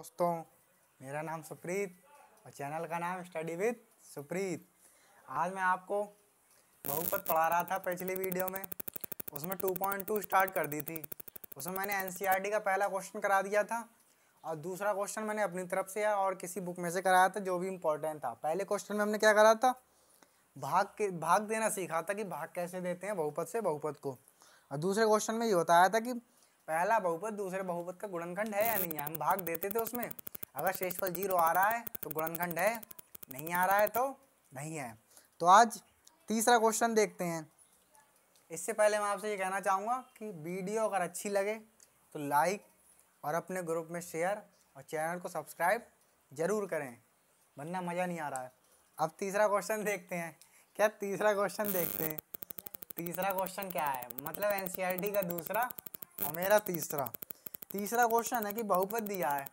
दोस्तों मेरा नाम सुप्रीत और चैनल का नाम स्टडी विद सुप्रीत आज मैं आपको बहुपत पढ़ा रहा था पिछली वीडियो में उसमें 2.2 स्टार्ट कर दी थी उसमें मैंने एन e का पहला क्वेश्चन करा दिया था और दूसरा क्वेश्चन मैंने अपनी तरफ से या और किसी बुक में से कराया था जो भी इम्पोर्टेंट था पहले क्वेश्चन में हमने क्या करा था भाग के भाग देना सीखा था कि भाग कैसे देते हैं बहुपत से बहुपत को और दूसरे क्वेश्चन में ये बताया था कि पहला बहुपद दूसरे बहुपद का गुणनखंड है या नहीं है हम भाग देते थे उसमें अगर शेषफल जीरो आ रहा है तो गुणनखंड है नहीं आ रहा है तो नहीं है तो आज तीसरा क्वेश्चन देखते हैं इससे पहले मैं आपसे ये कहना चाहूँगा कि वीडियो अगर अच्छी लगे तो लाइक और अपने ग्रुप में शेयर और चैनल को सब्सक्राइब जरूर करें वरना मज़ा नहीं आ रहा है अब तीसरा क्वेश्चन देखते हैं क्या तीसरा क्वेश्चन देखते हैं तीसरा क्वेश्चन क्या है मतलब एन e का दूसरा और मेरा तीसरा तीसरा क्वेश्चन है कि बहुपद दिया है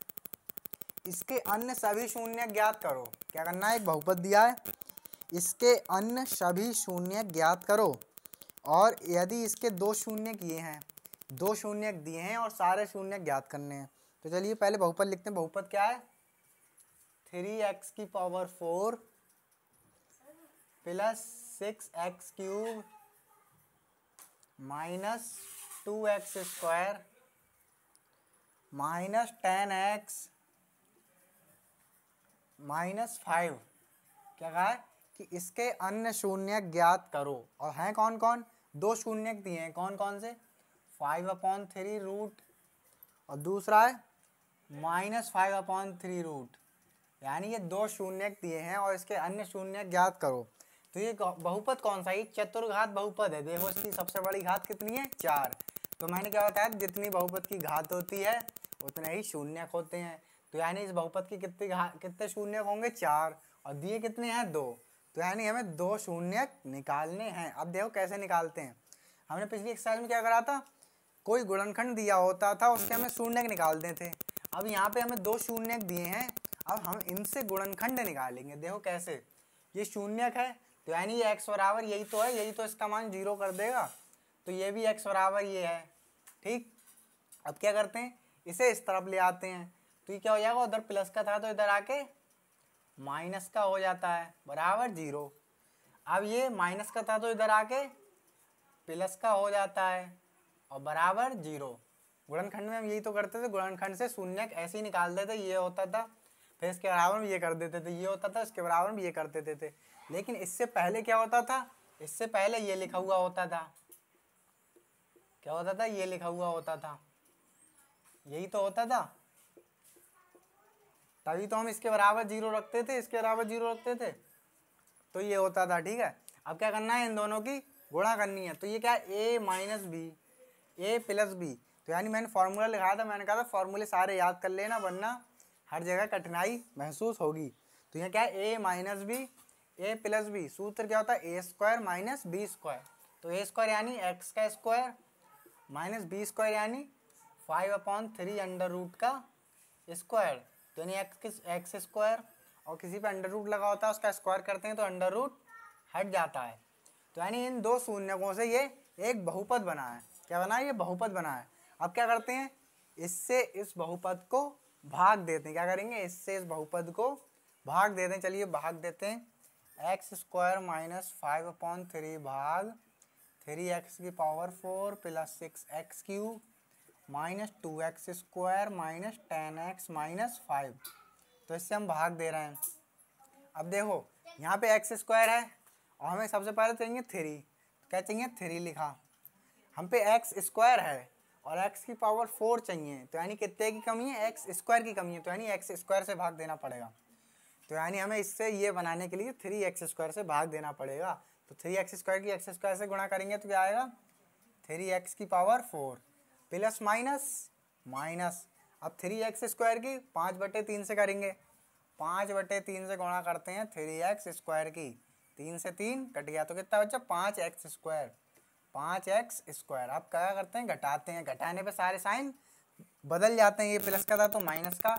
इसके अन्य सभी शून्य ज्ञात करो क्या करना है बहुपद दिया है इसके अन्य सभी शून्य ज्ञात करो और यदि इसके दो शून्य किए हैं दो शून्य दिए हैं और सारे शून्य ज्ञात करने हैं तो चलिए पहले बहुपद लिखते हैं बहुपद क्या है थ्री एक्स की power four plus six x cube minus two x square minus ten x minus five क्या कहा है कि इसके अन्य शून्य ज्ञात करो और हैं कौन कौन दो शून्य दिए हैं कौन कौन से फाइव अपॉन थ्री रूट और दूसरा है minus five upon three root यानी ये दो शून्य दिए हैं और इसके अन्य शून्य ज्ञात करो तो ये बहुपद कौन सा है चतुर्घात बहुपद है देखो इसकी सबसे बड़ी घात कितनी है चार तो मैंने क्या बताया जितनी बहुपत की घात होती है उतने ही शून्य होते हैं तो यानी इस बहुपत की कितनी घात कितने शून्य होंगे चार और दिए कितने हैं दो तो यानी हमें दो शून्य निकालने हैं अब देखो कैसे निकालते हैं हमने पिछली एक्सरसाइज में क्या करा था कोई गुणनखंड दिया होता था उसके हमें शून्य निकालते थे अब यहाँ पे हमें दो शून्य दिए हैं अब हम इनसे गुणनखंड निकालेंगे देखो कैसे ये शून्य है तो यानी ये एक्स बराबर यही तो है यही तो इसका मान जीरो कर देगा तो ये भी एक्स बराबर ये है ठीक अब क्या करते हैं इसे इस तरफ ले आते हैं तो ये क्या हो जाएगा उधर प्लस का था तो इधर आके माइनस का हो जाता है बराबर जीरो अब ये माइनस का था तो इधर आके प्लस का हो जाता है और बराबर जीरो गुणनखंड में हम यही तो करते थे गुणनखंड से शून्य ऐसे ही निकाल देते ये होता था फिर इसके बराबर में ये कर देते थे ये होता था इसके बराबर में ये कर देते थे लेकिन इससे पहले क्या होता था इससे पहले ये लिखा हुआ होता था क्या होता था ये लिखा हुआ होता था यही तो होता था तभी तो हम इसके बराबर जीरो रखते थे इसके बराबर जीरो रखते थे तो ये होता था ठीक है अब क्या करना है इन दोनों की गुणा करनी है तो ये क्या A minus B A plus B तो यानी मैंने फार्मूला लिखा था मैंने कहा था फार्मूले सारे याद कर लेना वरना हर जगह कठिनाई महसूस होगी तो यह क्या है A minus B A plus B सूत्र क्या होता है A square minus B square तो ए स्क्वायर यानी एक्स का स्क्वायर माइनस बी स्क्वायर यानी five upon three under root का स्क्वायर तो यानी एक्स एक्स स्क्वायर और किसी पे अंडर रूट लगा होता है उसका स्क्वायर करते हैं तो अंडर रूट हट जाता है तो यानी इन दो शून्यकों से ये एक बहुपद बना है क्या बना है ये बहुपद बना है अब क्या करते हैं इससे इस बहुपद को भाग देते हैं क्या करेंगे इससे इस बहुपद को भाग देते हैं चलिए भाग देते हैं x square minus five upon three भाग थ्री एक्स की power four plus six x cube minus two x square minus ten x minus five तो इससे हम भाग दे रहे हैं अब देखो यहाँ पे एक्स स्क्वायर है और हमें सबसे पहले चाहिए थ्री तो क्या चाहिए थ्री लिखा हम पे एक्स स्क्वायर है और एक्स की पावर फोर चाहिए तो यानी कितने की कमी है एक्स स्क्वायर की कमी है तो यानी एक्स स्क्वायर से भाग देना पड़ेगा तो यानी हमें इससे ये बनाने के लिए थ्री एक्स स्क्वायर से भाग देना पड़ेगा तो थ्री एक्स स्क्वायर की एक्स स्क्वायर से गुणा करेंगे तो क्या आएगा थ्री एक्स की power four plus minus minus अब थ्री एक्स स्क्वायर की पाँच बटे तीन से करेंगे पाँच बटे तीन से गुणा करते हैं थ्री एक्स स्क्वायर की तीन से तीन कट गया तो कितना बच्चा पाँच एक्स स्क्वायर पाँच एक्स स्क्वायर आप क्या करते हैं घटाते हैं घटाने पर सारे साइन बदल जाते हैं ये प्लस का था तो माइनस का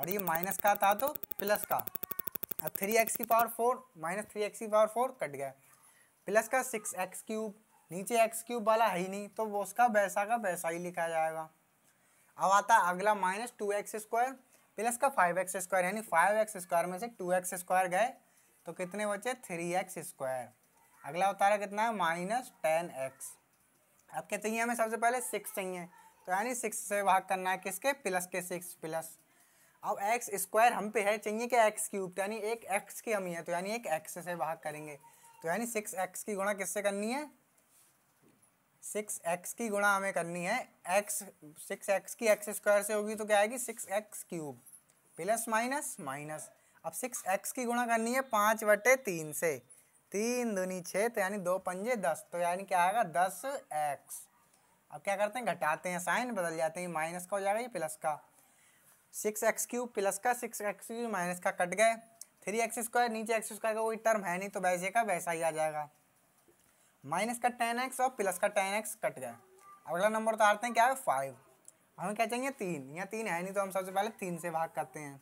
और ये माइनस का था तो प्लस का अब थ्री एक्स की power four minus three x की पावर फोर कट गया प्लस का सिक्स एक्स क्यूब नीचे एक्स क्यूब वाला है ही नहीं तो वो उसका वैसा का वैसा ही लिखा जाएगा अब आता अगला minus two x square plus का फाइव एक्स स्क्वायर यानी फाइव एक्स स्क्वायर में से टू एक्स स्क्वायर गए तो कितने बचे थ्री एक्स स्क्वायर अगला उतारा कितना है माइनस टेन एक्स अब क्या चाहिए हमें सबसे पहले सिक्स चाहिए तो यानी सिक्स से भाग करना है किसके प्लस के सिक्स प्लस अब एक्स स्क्वायर हम पे है चाहिए कि एक्स क्यूब यानी एक एक्स की हमी है तो यानी एक एक्स से भाग करेंगे तो यानी सिक्स एक्स की गुणा किससे करनी है सिक्स एक्स की गुणा हमें करनी है एक्स सिक्स एक्स की एक्स स्क्वायर से होगी तो क्या आएगी six x cube plus minus minus अब सिक्स एक्स की गुणा करनी है पाँच बटे तीन से तीन दुनी छः तो यानी दो पंजे दस तो यानी क्या आएगा दस एक्स अब क्या करते हैं घटाते हैं साइन बदल जाते हैं माइनस का हो जाएगा ये प्लस का सिक्स एक्स क्यूब प्लस का सिक्स एक्स क्यूब माइनस का कट गए थ्री एक्स स्क्वायर नीचे एक्स स्क्वायर का कोई टर्म है नहीं तो वैसे का वैसा ही आ जाएगा माइनस का टेन एक्स और प्लस का टेन एक्स कट गया अगला नंबर तो आते हैं क्या है फाइव हमें क्या चाहिए तीन या तीन है नहीं तो हम सबसे पहले तीन से भाग करते हैं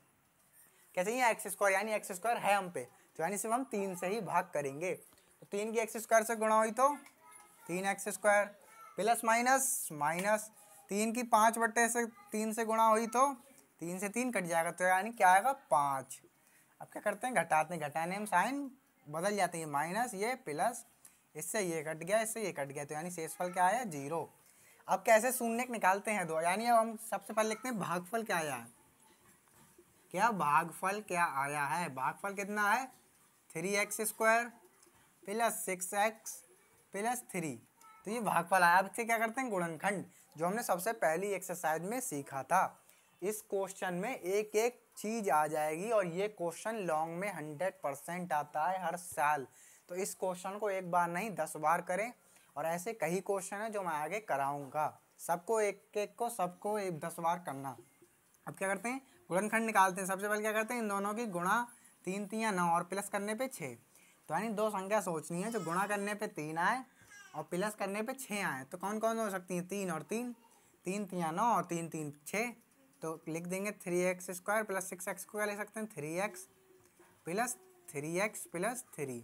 क्या चाहिए एक्स स्क्वायर यानी एक्स स्क्वायर है हम पे तो यानी सिर्फ हम तीन से ही भाग करेंगे तो तीन की एक्स स्क्वायर से गुणा हुई तो तीन x square plus minus minus तीन की पाँच बट्टे से तीन से गुणा हुई तो तीन से तीन कट जाएगा तो यानी क्या आएगा पाँच अब क्या करते हैं घटाते हैं घटाने में साइन बदल जाते हैं माइनस ये प्लस इससे ये कट गया इससे ये कट गया तो यानी शेषफल क्या आया जीरो अब कैसे शून्य निकालते हैं दो यानी अब हम सबसे पहले लिखते हैं भागफल क्या आया है क्या भागफल क्या आया है भागफल कितना है three x square plus six x plus three तो ये भागफल आया अब क्या करते हैं गुणनखंड जो हमने सबसे पहली एक्सरसाइज में सीखा था इस क्वेश्चन में एक एक चीज़ आ जाएगी और ये क्वेश्चन लॉन्ग में हंड्रेड परसेंट आता है हर साल तो इस क्वेश्चन को एक बार नहीं दस बार करें और ऐसे कई क्वेश्चन हैं जो मैं आगे कराऊंगा सबको एक एक को सबको एक दस बार करना अब क्या करते हैं गुणनखंड निकालते हैं सबसे पहले क्या करते हैं इन दोनों की गुणा तीन तीन या नौ और प्लस करने पे छः तो यानी दो संख्या सोचनी है जो गुणा करने पे तीन आए और प्लस करने पे छः आए तो कौन कौन हो सकती हैं तीन और तीन तीन तीन या नौ और तीन तीन छः तो लिख देंगे three x square plus six x को क्या ले सकते हैं three x plus three x plus three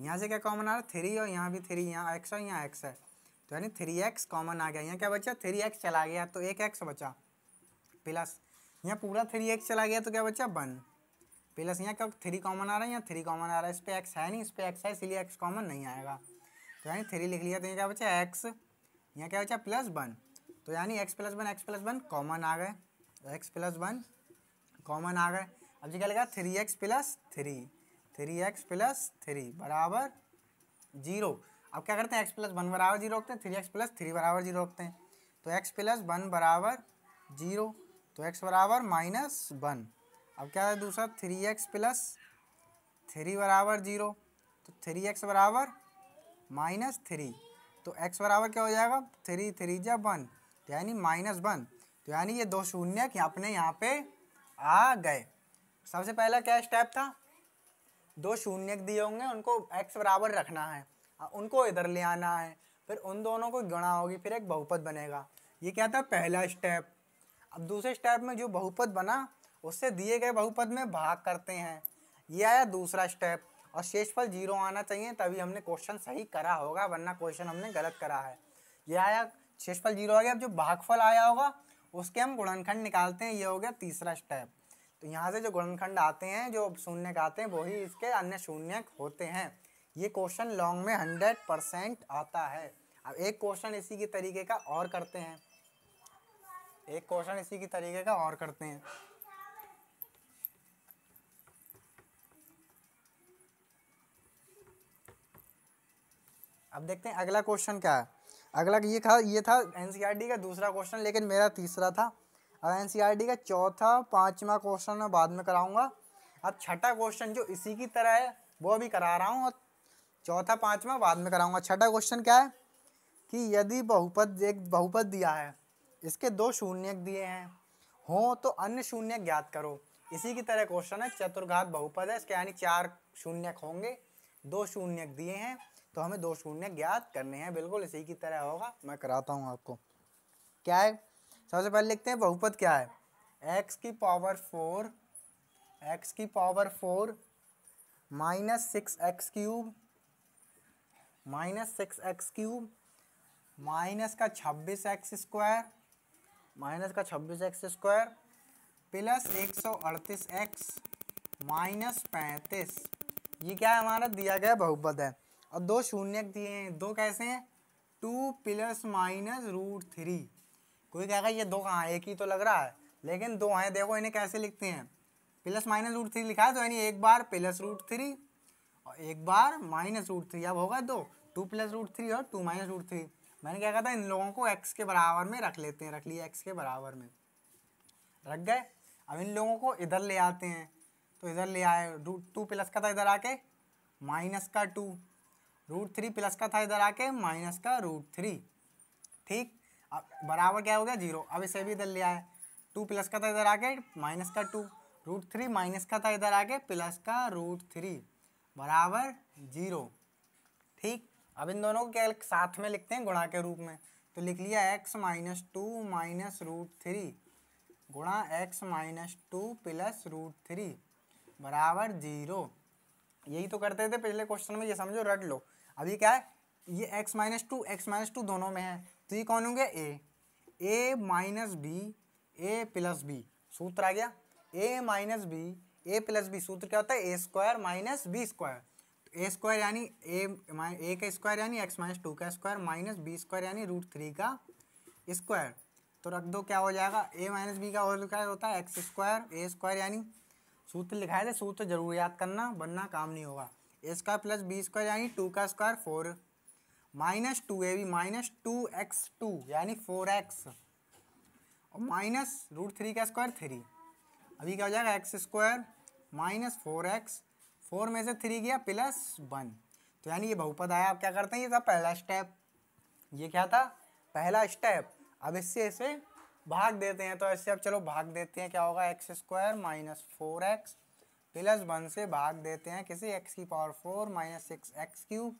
यहाँ से क्या कॉमन आ रहा है थ्री और यहाँ भी थ्री यहाँ एक्स और यहाँ एक्स है तो यानी थ्री एक्स कॉमन आ गया यहाँ क्या बचा थ्री एक्स चला गया तो एक एक्स बचा प्लस यहाँ पूरा थ्री एक्स चला गया तो क्या बचा वन प्लस यहाँ क्या थ्री कॉमन आ रहा है यहाँ थ्री कॉमन आ रहा है इस पर एक्स है नहीं इस पर एक्स है इसलिए एक्स कॉमन नहीं आएगा तो यानी थ्री लिख लिया तो यहाँ क्या बचा एक्स यहाँ क्या बचा प्लस वन तो यानी x plus one x plus one common आ गए एक्स प्लस वन कॉमन आ गए अब जी क्या लगा three x plus three three x plus three बराबर जीरो अब क्या करते हैं एक्स प्लस वन बराबर जीरो रखते हैं थ्री एक्स प्लस थ्री बराबर जीरो रखते हैं तो एक्स प्लस वन बराबर जीरो तो एक्स बराबर माइनस वन अब क्या है दूसरा थ्री एक्स प्लस थ्री बराबर जीरो तो थ्री एक्स बराबर माइनस थ्री तो एक्स बराबर क्या हो जाएगा थ्री थ्री जा वन यानी माइनस वन तो यानी ये दो शून्य अपने यहाँ पे आ गए सबसे पहला क्या स्टेप था दो शून्य दिए होंगे उनको एक्स बराबर रखना है उनको इधर ले आना है फिर उन दोनों को गुणा होगी फिर एक बहुपद बनेगा ये क्या था पहला स्टेप अब दूसरे स्टेप में जो बहुपद बना उससे दिए गए बहुपद में भाग करते हैं ये आया दूसरा स्टेप और शेषफल जीरो आना चाहिए तभी हमने क्वेश्चन सही करा होगा वरना क्वेश्चन हमने गलत करा है यह आया शेषफल जीरो आ गया अब जो भागफल आया होगा उसके हम गुणनखंड निकालते हैं ये हो गया तीसरा स्टेप तो यहाँ से जो गुणनखंड आते हैं जो शून्य आते हैं वही इसके अन्य शून्य होते हैं ये क्वेश्चन लॉन्ग में हंड्रेड परसेंट आता है अब एक क्वेश्चन इसी के तरीके का और करते हैं एक क्वेश्चन इसी के तरीके का और करते हैं अब देखते हैं अगला क्वेश्चन क्या है अगला ये था ये था एन e का दूसरा क्वेश्चन लेकिन मेरा तीसरा था अब एन e का चौथा पाँचवा क्वेश्चन मैं बाद में कराऊँगा अब छठा क्वेश्चन जो इसी की तरह है वो अभी करा रहा हूँ और चौथा पाँचवा बाद में कराऊँगा छठा क्वेश्चन क्या है कि यदि बहुपद एक बहुपद दिया है इसके दो शून्य दिए हैं हों तो अन्य शून्य ज्ञात करो इसी की तरह क्वेश्चन है चतुर्घात बहुपद है इसके यानी चार शून्य होंगे दो शून्य दिए हैं तो हमें दो शून्य ज्ञात करने हैं बिल्कुल इसी की तरह होगा मैं कराता हूँ आपको क्या है सबसे पहले लिखते हैं बहुपद क्या है एक्स की पावर फोर एक्स की power four minus six x cube minus six x cube minus का छब्बीस एक्स स्क्वायर माइनस का छब्बीस एक्स स्क्वायर प्लस एक सौ अड़तीस एक्स माइनस पैंतीस ये क्या है हमारा दिया गया बहुपद है और दो शून्य दिए हैं दो कैसे हैं two plus minus root three कोई कहेगा ये दो कहाँ एक ही तो लग रहा है लेकिन दो हैं देखो इन्हें कैसे लिखते हैं प्लस माइनस रूट थ्री लिखा है तो यानी एक बार प्लस रूट थ्री और एक बार माइनस रूट थ्री अब होगा दो टू प्लस रूट थ्री और टू माइनस रूट थ्री मैंने क्या कहा था इन लोगों को एक्स के बराबर में रख लेते हैं रख लिया एक्स के बराबर में रख गए अब इन लोगों को इधर ले आते हैं तो इधर ले आए रूट टू प्लस का था इधर आके माइनस का टू रूट थ्री प्लस का था इधर आके माइनस का रूट थ्री ठीक अब बराबर क्या हो गया जीरो अब इसे भी इधर ले है टू प्लस का था इधर आके माइनस का टू रूट थ्री माइनस का था इधर आके प्लस का रूट थ्री बराबर जीरो ठीक अब इन दोनों को क्या साथ में लिखते हैं गुणा के रूप में तो लिख लिया x minus two minus root three गुणा x minus two plus root three बराबर जीरो यही तो करते थे पिछले क्वेश्चन में ये समझो रट लो अभी क्या है ये x minus two x minus two दोनों में है तो ये कौन होंगे A A minus B A plus B सूत्र आ गया A minus B A plus B सूत्र क्या होता है A square minus B square तो ए स्क्वायर यानी ए ए का स्क्वायर यानी एक्स माइनस टू का स्क्वायर माइनस बी स्क्वायर यानी रूट थ्री का स्क्वायर तो रख दो क्या हो जाएगा ए माइनस बी का और क्या होता है एक्स स्क्वायर ए स्क्वायर यानी सूत्र लिखाए था सूत्र जरूर याद करना वरना काम नहीं होगा A square plus B square यानी टू का square four minus two A B minus two x two यानी फोर एक्स और माइनस रूट थ्री का स्क्वायर थ्री अभी क्या हो जाएगा x square minus four x four में से थ्री गया प्लस वन तो यानी ये बहुपद आया आप क्या करते हैं ये था पहला स्टेप ये क्या था पहला स्टेप अब इससे इसे भाग देते हैं तो ऐसे अब चलो भाग देते हैं क्या होगा x square minus four x plus one से भाग देते हैं किसी एक्स की power four minus six x cube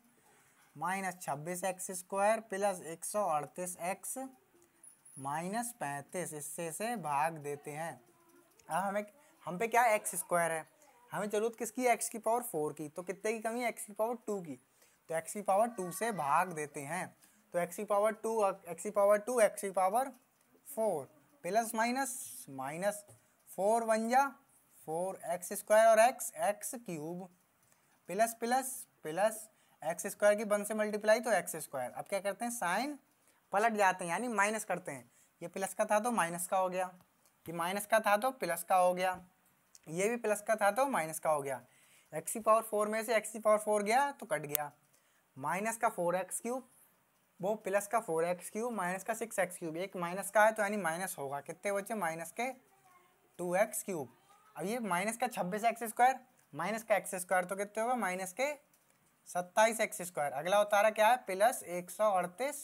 minus छब्बीस एक्स स्क्वायर प्लस एक सौ अड़तीस एक्स माइनस पैंतीस इससे से भाग देते हैं अब हमें हम पे क्या एक्स स्क्वायर है हमें ज़रूरत किसकी एक्स की पावर फोर की तो कितने की कमी है एक्स की पावर टू की तो एक्स की पावर टू से भाग देते हैं तो एक्स की पावर टू एक्स की पावर टू एक्स की power four plus minus minus four one जा फोर एक्स स्क्वायर और x x cube plus plus plus x square की वन से मल्टीप्लाई तो एक्स स्क्वायर अब क्या करते हैं साइन पलट जाते हैं यानी माइनस करते हैं ये प्लस का था तो माइनस का हो गया ये माइनस का था तो प्लस का हो गया ये भी प्लस का था तो माइनस का हो गया एक्स की पावर फोर में से एक्स की पावर फोर गया तो कट गया माइनस का फोर एक्स क्यूब वो प्लस का फोर एक्स क्यूब माइनस का सिक्स एक्स क्यूब एक माइनस का है तो यानी माइनस होगा कितने बचे माइनस के टू एक्स क्यूब अब ये माइनस का छब्बीस एक्स स्क्वायर माइनस का एक्स स्क्वायर तो कितने होगा माइनस के सत्ताईस एक्स स्क्वायर अगला उतारा क्या है प्लस एक सौ अड़तीस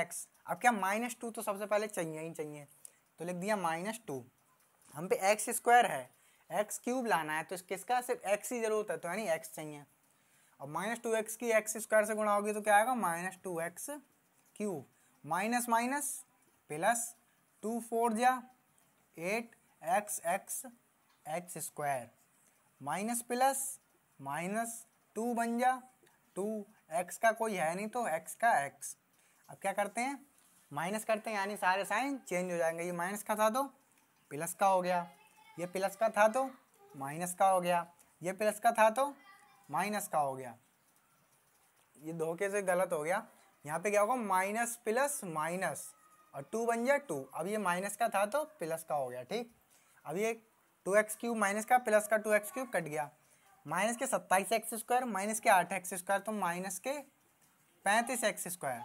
एक्स अब क्या माइनस टू तो सबसे पहले चाहिए ही चाहिए तो लिख दिया माइनस टू हम पे एक्स स्क्वायर है एक्स क्यूब लाना है तो किसका सिर्फ एक्स ही ज़रूरत है तो यानी एक्स चाहिए और माइनस टू एक्स की एक्स स्क्वायर से गुणा होगी तो क्या आएगा minus two x cube minus minus plus two four जा eight x x x square minus plus minus two बन जा टू एक्स का कोई है नहीं तो एक्स का एक्स अब क्या करते हैं माइनस करते हैं यानी सारे साइन चेंज हो जाएंगे ये माइनस का था तो प्लस का हो गया ये प्लस का था तो माइनस का हो गया ये प्लस का था तो माइनस का हो गया ये धोखे से गलत हो गया यहाँ पे क्या होगा माइनस प्लस माइनस और टू बन जाए टू अब ये माइनस का था तो प्लस का हो गया ठीक अब ये टू एक्स क्यूब माइनस का प्लस का टू एक्स क्यूब कट गया माइनस के सत्ताईस एक्स स्क्वायर माइनस के आठ एक्स स्क्वायर तो माइनस के पैंतीस एक्स स्क्वायर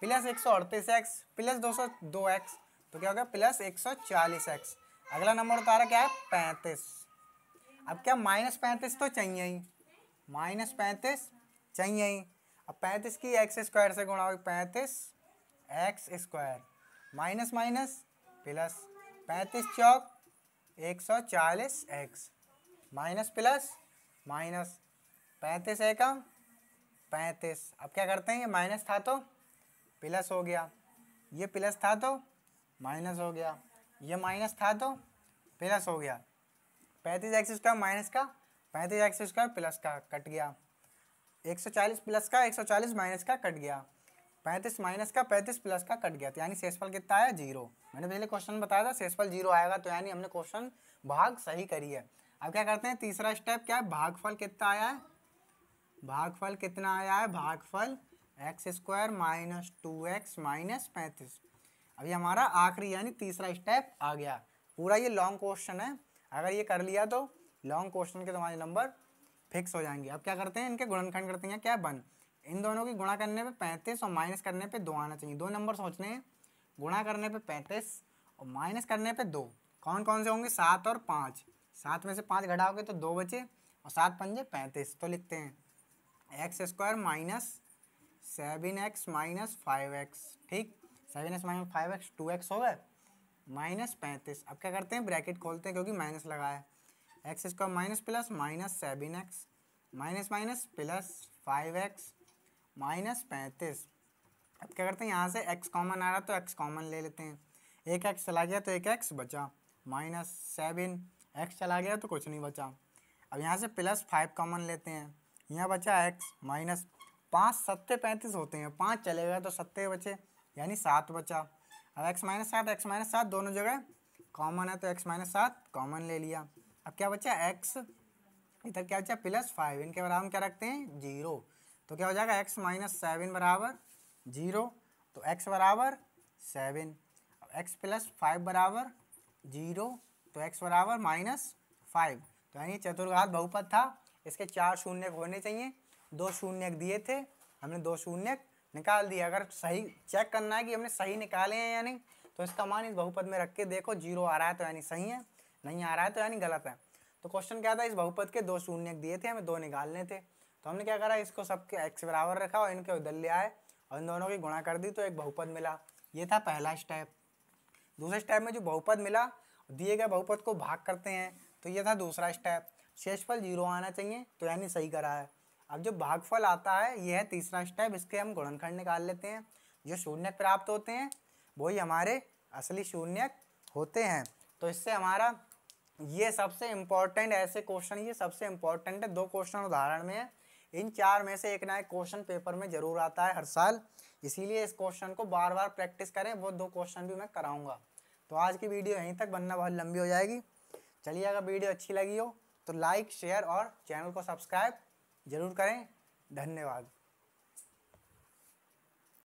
प्लस एक सौ अड़तीस एक्स प्लस दो सौ दो एक्स तो क्या हो गया प्लस एक सौ चालीस एक्स अगला नंबर उतारा क्या है पैंतीस अब क्या माइनस पैंतीस तो चाहिए ही माइनस पैंतीस चाहिए ही अब पैंतीस की एक्स स्क्वायर से गुणा होगी पैंतीस x square minus minus plus पैंतीस चौक एक सौ चालीस एक्स माइनस प्लस माइनस पैंतीस एकम पैंतीस अब क्या करते हैं ये माइनस था तो प्लस हो गया ये प्लस था तो माइनस हो गया ये माइनस था तो प्लस हो गया पैंतीस एक्स स्क्वायर माइनस का पैंतीस एक्स स्क्वायर प्लस का कट गया एक सौ चालीस प्लस का एक सौ चालीस माइनस का कट गया पैंतीस माइनस का पैंतीस प्लस का कट गया था यानी शेषफल कितना आया जीरो मैंने पहले क्वेश्चन बताया था शेषफल जीरो आएगा तो यानी हमने क्वेश्चन भाग सही करी है अब क्या करते हैं तीसरा स्टेप क्या है भागफल कितना आया है भागफल कितना आया है भागफल x square minus two x minus पैंतीस अभी हमारा आखिरी यानी तीसरा स्टेप आ गया पूरा ये लॉन्ग क्वेश्चन है अगर ये कर लिया तो लॉन्ग क्वेश्चन के तुम्हारे नंबर फिक्स हो जाएंगे अब क्या करते हैं इनके गुणनखंड करते हैं क्या वन इन दोनों की गुणा करने पे पैंतीस और माइनस करने पे दो आना चाहिए दो नंबर सोचने हैं गुणा करने पे पैंतीस और माइनस करने पे दो कौन कौन से होंगे सात और पाँच सात में से पाँच घटाओगे तो दो बचे और सात पंजे पैंतीस तो लिखते हैं x square minus seven x minus five x ठीक seven x minus five x two x हो गए माइनस पैंतीस अब क्या करते हैं ब्रैकेट खोलते हैं क्योंकि माइनस लगा है x square minus plus minus seven x minus minus plus five x minus पैंतीस अब क्या करते हैं यहाँ से एक्स कॉमन आ रहा तो एक्स कॉमन ले लेते हैं एक एक्स चला गया तो एक एक्स बचा माइनस सेवन एक्स चला गया तो कुछ नहीं बचा अब यहाँ से प्लस फाइव कॉमन लेते हैं यहाँ बचा एक्स माइनस पाँच सत्ते पैंतीस होते हैं पाँच चले गए तो सत्ते बचे यानी सात बचा अब एक्स माइनस सात एक्स माइनस सात दोनों जगह कॉमन है तो एक्स माइनस सात कॉमन ले लिया अब क्या बचा एक्स इधर क्या बचा प्लस फाइव इनके बराबर हम क्या रखते हैं जीरो तो क्या हो जाएगा एक्स माइनस सेवन बराबर जीरो तो एक्स बराबर सेवन एक्स प्लस फाइव बराबर जीरो तो एक्स बराबर माइनस फाइव तो यानी चतुर्घात बहुपद था इसके चार शून्य होने चाहिए दो शून्य दिए थे हमने दो शून्य निकाल दिया अगर सही चेक करना है कि हमने सही निकाले हैं या नहीं तो इसका मान इस बहुपद में रख के देखो जीरो आ रहा है तो यानी सही है नहीं आ रहा है तो यानी गलत है तो क्वेश्चन क्या था इस बहुपद के दो शून्य दिए थे हमें दो निकालने थे तो हमने क्या करा इसको सबके एक्स बराबर रखा और इनके उधर ले आए और इन दोनों की गुणा कर दी तो एक बहुपद मिला ये था पहला स्टेप दूसरे स्टेप में जो बहुपद मिला दिए गए बहुपद को भाग करते हैं तो ये था दूसरा स्टेप शेषफल जीरो आना चाहिए तो यानी सही करा है अब जो भागफल आता है ये है तीसरा स्टेप इसके हम गुणनखंड निकाल लेते हैं जो शून्य प्राप्त होते हैं वही हमारे असली शून्य होते हैं तो इससे हमारा ये सबसे इम्पॉर्टेंट ऐसे क्वेश्चन ये सबसे इम्पॉर्टेंट है दो क्वेश्चन उदाहरण में है इन चार में से एक ना एक क्वेश्चन पेपर में जरूर आता है हर साल इसीलिए इस क्वेश्चन को बार बार प्रैक्टिस करें वो दो क्वेश्चन भी मैं कराऊंगा तो आज की वीडियो यहीं तक बनना बहुत लंबी हो जाएगी चलिए अगर वीडियो अच्छी लगी हो तो लाइक शेयर और चैनल को सब्सक्राइब जरूर करें धन्यवाद